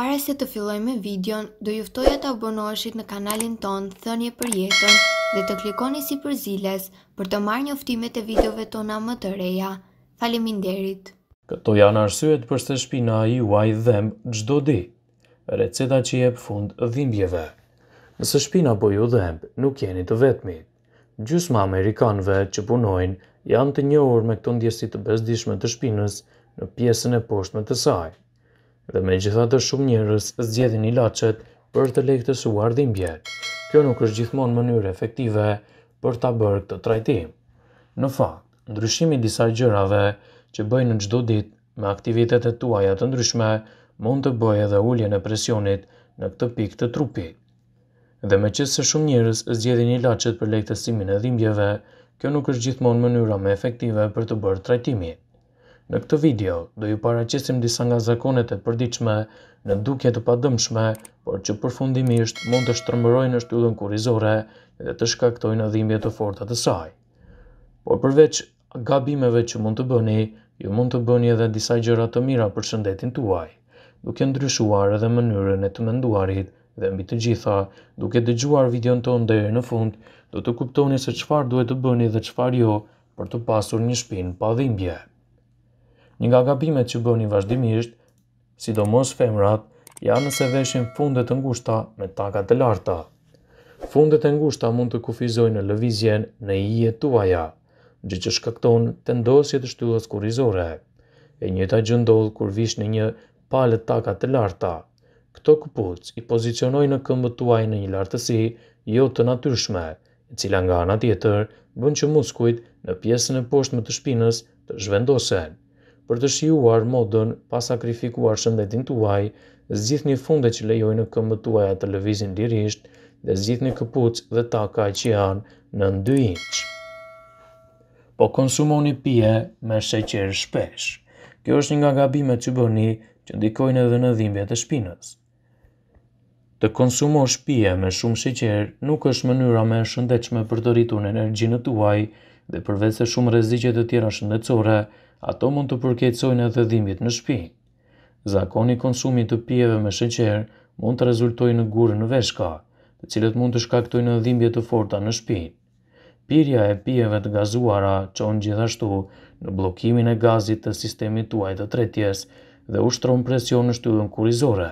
Para se të filloj me videon, do juftoja të abonoheshit në kanalin ton Thënje për jetën dhe të klikoni si për ziles për të marrë njoftimet e videove tona më të reja. Faleminderit! Këto janë arsyet për shpina i uaj dhem gjdo di, receta që jep fund dhimbjeve. Nëse shpina po ju dhem, nuk jeni të vetmi. Gjusma Amerikanve që punojnë janë të njohur me këto ndjesit të bezdishme të shpinës në pjesën e poshtme të sajë dhe me gjitha të shumë njërës zgjedhin lachet për të lektësuar dhimbje. Kjo nuk është gjithmonë mënyrë efektive për ta bërë të trajtim. Në fakt, ndryshimi disa gjërave që bëjnë në gjdo dit me aktivitetet tuajat të ndryshme mund të bëjë edhe ullje në presionit në këtë pik të trupit. Dhe me qësë se shumë njërës zgjedhin lachet për lektësimin e dhimbjeve, kjo nuk është gjithmonë mënyra me efektive për të bërë trajtimit. Në këtë video, do ju paracisim disa nga zakonet e përdiqme në duke të padëmshme, por që përfundimisht mund të shtërmërojnë në shtudën kurizore dhe të shkaktojnë dhimbje të forta të saj. Por përveç gabimeve që mund të bëni, ju mund të bëni edhe disa gjëra të mira për shëndetin tuaj, duke ndryshuar edhe mënyrën e të menduarit dhe mbi të gjitha, duke dëgjuar videon tonë deri në fund, do të kuptoni se çfarë duhet të bëni dhe çfarë jo për të pasur një shpinë pa dhimbje. Një nga gabimet që bëni vazhdimisht, sidomos femrat, janë se veshin fundet të ngushta me takat të larta. Fundet të ngushta mund të kufizojnë në lëvizjen në i e tuaja, gjë që shkakton të ndosje të shtyllës kurizore. E njëta gjëndodhë kur vish në një pale takat të larta. Këto këpuc i pozicionoj në këmbë tuaj në një lartësi jo të natyrshme, e cila nga ana tjetër bën që muskujt në pjesën e poshtë më të shpinës të zhvendosen për të shijuar modën pa sakrifikuar shëndetin tuaj, zgjidh një që lejoj në këmbët tuaja të lëvizin lirisht dhe zgjidh një këpuc dhe taka që janë në 2 inç. Po konsumoni pije me sheqer shpesh. Kjo është një nga gabimet që bëni që ndikojnë edhe në dhimbjet e shpinës. Të konsumo pije me shumë sheqer nuk është mënyra më e shëndetshme për të rritur energjinë tuaj dhe përveç se shumë rreziqe të tjera shëndetësore, ato mund të përkejtësojnë edhe dhimbjet në shpi. Zakoni konsumit të pjeve me shëqer mund të rezultojnë në gurë në veshka, të cilët mund të shkaktojnë edhe dhimbjet të forta në shpi. Pirja e pjeve të gazuara qonë gjithashtu në blokimin e gazit të sistemi tuaj të tretjes dhe ushtron presion në shtyllën kurizore.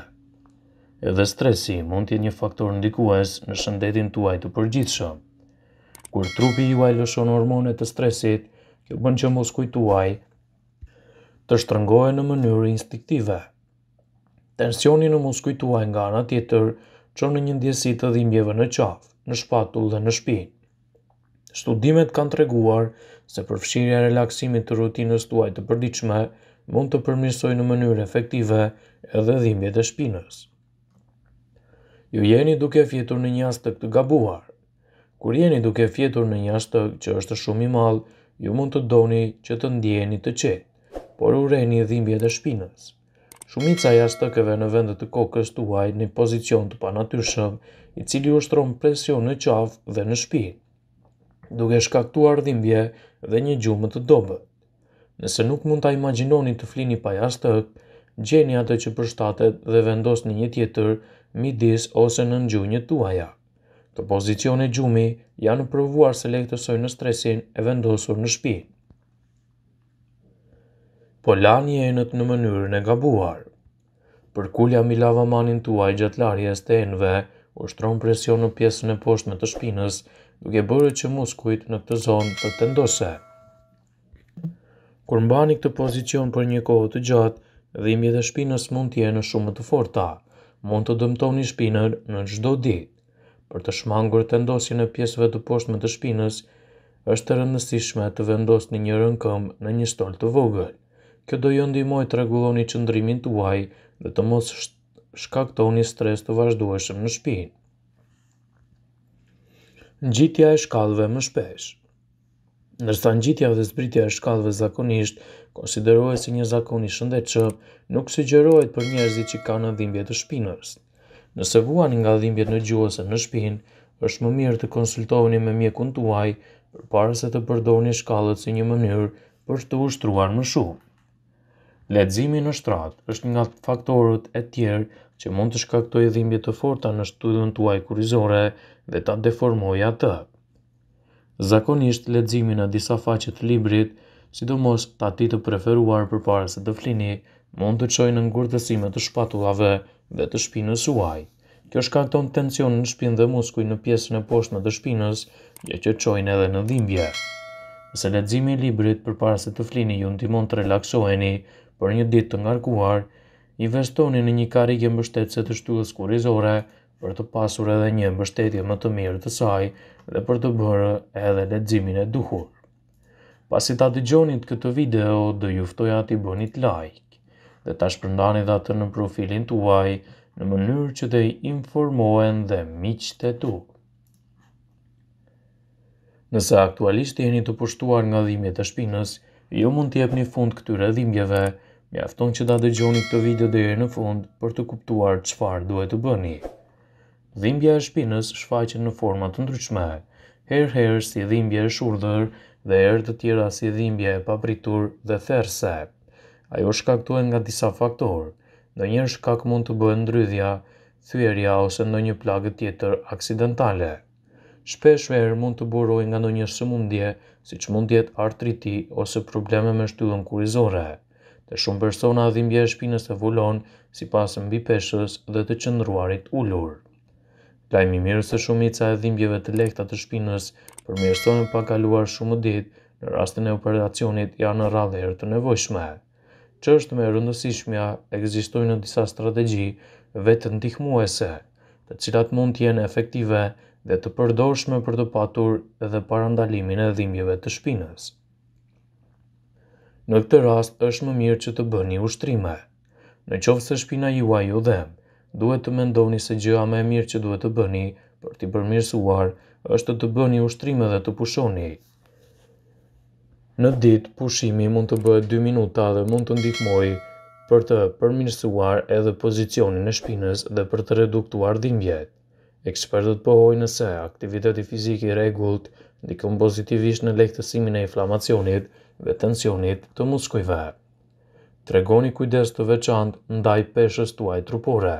Edhe stresi mund të jetë një faktor ndikues në shëndetin tuaj të përgjithshëm. Kur trupi juaj lëshon hormonet të stresit, kjo bën që muskujt tuaj të shtrëngojë në mënyrë instiktive. Tensioni në muskujtuaj nga anë tjetër që në një ndjesit të dhimbjeve në qafë, në shpatull dhe në shpinë. Studimet kanë treguar se përfshirja relaksimit të rutinës tuaj të përdiqme mund të përmirsoj në mënyrë efektive edhe dhimbje të shpinës. Ju jeni duke fjetur në një astëk të gabuar. Kur jeni duke fjetur në një astëk që është shumë i malë, ju mund të doni që të ndjeni të qetë por u e një dhimbje dhe shpinës. Shumica jashtë të në vendet të kokës të uaj një pozicion të panatyrshëm, i cili u shtronë presion në qafë dhe në shpi, duke shkaktuar dhimbje dhe një gjumë të dobe. Nëse nuk mund të imaginoni të flini pa jashtë gjeni atë që përshtatet dhe vendos një tjetër midis ose në gjunjë të uaja. Të pozicion e gjumi janë përvuar se lektësoj në stresin e vendosur në shpinë po lani e nët në mënyrën e gabuar. Për kulja mi lava manin tuaj gjatë larje e stenve, u shtron presion në pjesën e poshtme të shpinës, duke bërë që muskujt në këtë zonë të ndose. Kur mbani këtë pozicion për një kohë të gjatë, dhimbjet e shpinës mund të jenë shumë të forta. Mund të dëmtoni shpinën në çdo ditë. Për të shmangur tendosjen e pjesëve të poshtme të shpinës, është të rëndësishme të vendosni një rënkëm në një stol të vogël. Kjo do ju ndihmoj të rregulloni qëndrimin tuaj dhe të mos shkaktoni stres të vazhdueshëm në shtëpi. Ngjitja e shkallëve më shpesh. Nërsa ngjitja dhe zbritja e shkallëve zakonisht konsiderohet si një zakon i shëndetshëm, nuk sugjerohet për njerëzit që kanë dhimbje të shpinës. Nëse vuani nga dhimbjet në gjuhë ose në shpinë, është më mirë të konsultoheni me mjekun tuaj përpara se të përdorni shkallët si një mënyrë për të ushtruar më shumë. Ledzimi në shtrat është nga faktorët e tjerë që mund të shkaktoj dhimbje të forta në shtudën të uaj kurizore dhe të deformoj atë. Zakonisht, ledzimi në disa facet të librit, sidomos të ati të preferuar për parës e të flini, mund të qojnë në ngurëtësime të shpatullave dhe të shpinës uaj. Kjo shkakton tension në shpinë dhe muskuj në pjesën e poshtme të shpinës, gjë që qojnë edhe në dhimbje. Nëse leximi i librit përpara se të flini ju ndihmon të relaksoheni për një ditë të ngarkuar, investoni në një mbështet mbështetëse të shtyllës kurrizore për të pasur edhe një mbështetje më të mirë të saj dhe për të bërë edhe leximin e duhur. Pasi ta dëgjoni këtë video, do ju ati bënit bëni like dhe ta shpërndani dhe atë në profilin tuaj në mënyrë që të informohen dhe miqtë e tuaj. Nëse aktualisht jeni të pushtuar nga dhimbje të shpinës, ju mund t'jep një fund këtyre dhimbjeve, mjafton që da dëgjoni këtë video dhe e në fund për të kuptuar qëfar duhet të bëni. Dhimbja e shpinës shfaqen në format të ndryshme, herë herë si dhimbje e shurdhër dhe herë të tjera si dhimbje e papritur dhe therëse. Ajo shkaktuen nga disa faktorë, në njërë shkak mund të bëhen ndrydhja, thyërja ose në një plagë tjetër aksidentale shpesh herë mund të buroj nga në një sëmundje, si që mund jetë artriti ose probleme me shtyllën kurizore. Te shumë persona dhimbje e shpinës e vullon, si pasë mbi peshës dhe të qëndruarit ullur. Lajmi mirë se shumica e dhimbjeve të lekta të shpinës përmjërsojnë pa kaluar shumë dit në rastin e operacionit janë në radhejrë të nevojshme. Që është me rëndësishmja, egzistojnë në disa strategji vetë ndihmuese, të cilat mund t'jene efektive dhe të përdorshme për të patur dhe parandalimin e dhimbjeve të shpinës. Në këtë rast është më mirë që të bëni ushtrime. Në qovë se shpina juaj ju dhe, duhet të mendoni se gjëa me mirë që duhet të bëni për t'i përmirësuar është të bëni ushtrime dhe të pushoni. Në ditë, pushimi mund të bëhet 2 minuta dhe mund të ndihmoj për të përmirësuar edhe pozicionin e shpinës dhe për të reduktuar dhimbjet. Ekspertët pohojnë se aktiviteti fizik i rregullt ndikon pozitivisht në lehtësimin e inflamacionit dhe tensionit të muskujve. Tregoni kujdes të veçantë ndaj peshës tuaj trupore.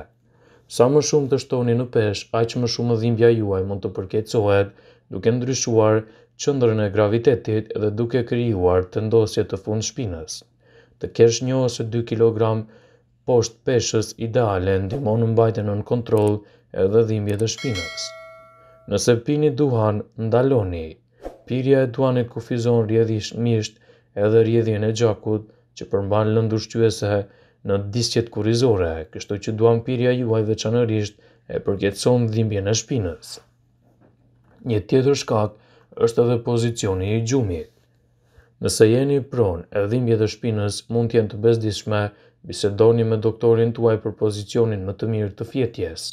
Sa më shumë të shtoni në peshë, aq më shumë dhimbja juaj mund të përkeqësohet, duke ndryshuar qendrën e gravitetit dhe duke krijuar tendosje të fund shpinës. Të kesh një ose 2 kg poshtë peshës ideale ndihmon në mbajtjen në kontrolë edhe dhimbje dhe shpinës. Nëse pini duhan, ndaloni, pirja e duhanit kufizon rjedhish misht edhe rjedhjen e gjakut, që përmban lëndushqyese në disqet kurizore, kështu që duhan pirja juaj veçanërisht e përgjetson dhimbje në shpinës. Një tjetër shkak është edhe pozicioni i gjumit. Nëse jeni pronë e dhimbje dhe shpinës, mund tjenë të bezdishme, bisedoni me doktorin tuaj për pozicionin më të mirë të fjetjes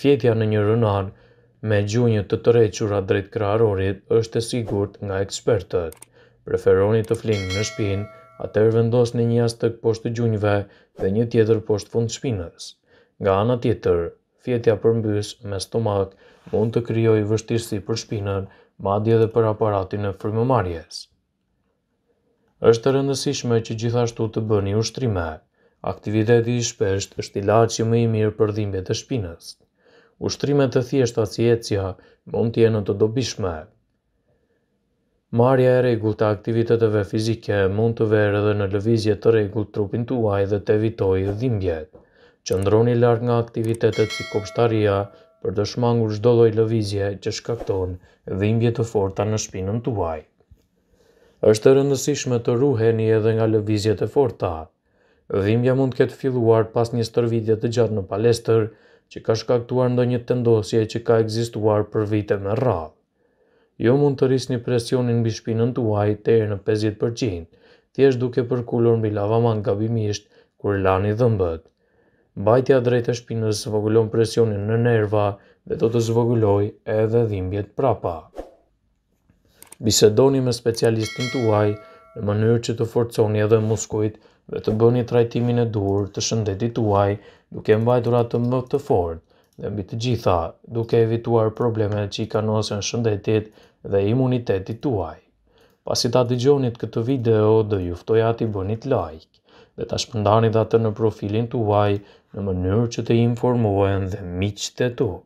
fjetja në një rënar me gjunjë të të requra drejt krarorit është e sigurt nga ekspertët. Preferoni të flinë në shpinë, atër vendos në një astëk poshtë gjunjëve dhe një tjetër poshtë fund shpinës. Nga ana tjetër, fjetja përmbys me stomak mund të kryoj vështirësi për shpinën, madje dhe për aparatin e frimëmarjes. Êshtë rëndësishme që gjithashtu të bëni ushtrime. Aktiviteti i shpesht është i laqë më i mirë për dhimbje të shpinës ushtrimet të thjeshta si ecja mund të jenë të dobishme. Marja e rregullt të aktiviteteve fizike mund të verë dhe në lëvizje të rregullt trupin tuaj dhe të evitojë dhimbjet. Qëndroni larg nga aktivitetet si kopshtaria për të shmangur çdo lloj lëvizje që shkakton dhimbje të forta në shpinën tuaj. Është rëndësishme të ruheni edhe nga lëvizjet e forta. Dhimbja mund të ketë filluar pas një stërvitje të gjatë në palestër, që ka shkaktuar ndo një tendosje që ka egzistuar për vite me rrallë. Jo mund të rrisni presionin mbi shpinën tuaj të erë në 50%, thjesht duke përkullur mbi lavaman gabimisht kur lani dhëmbët. Bajtja drejtë shpinës zvogullon presionin në nerva dhe do të zvogulloj edhe dhimbjet prapa. Bisedoni me specialistin tuaj në mënyrë që të forconi edhe muskujt dhe të bëni trajtimin e dur të shëndetit tuaj duke mbajtur atë më të fort dhe mbi të gjitha duke evituar problemet që i ka nosën shëndetit dhe imunitetit tuaj. Pasi ta dëgjonit këtë video, dhe juftoj ati bënit like dhe ta shpëndani dhe atë në profilin tuaj në mënyrë që të informohen dhe miqët e tuaj.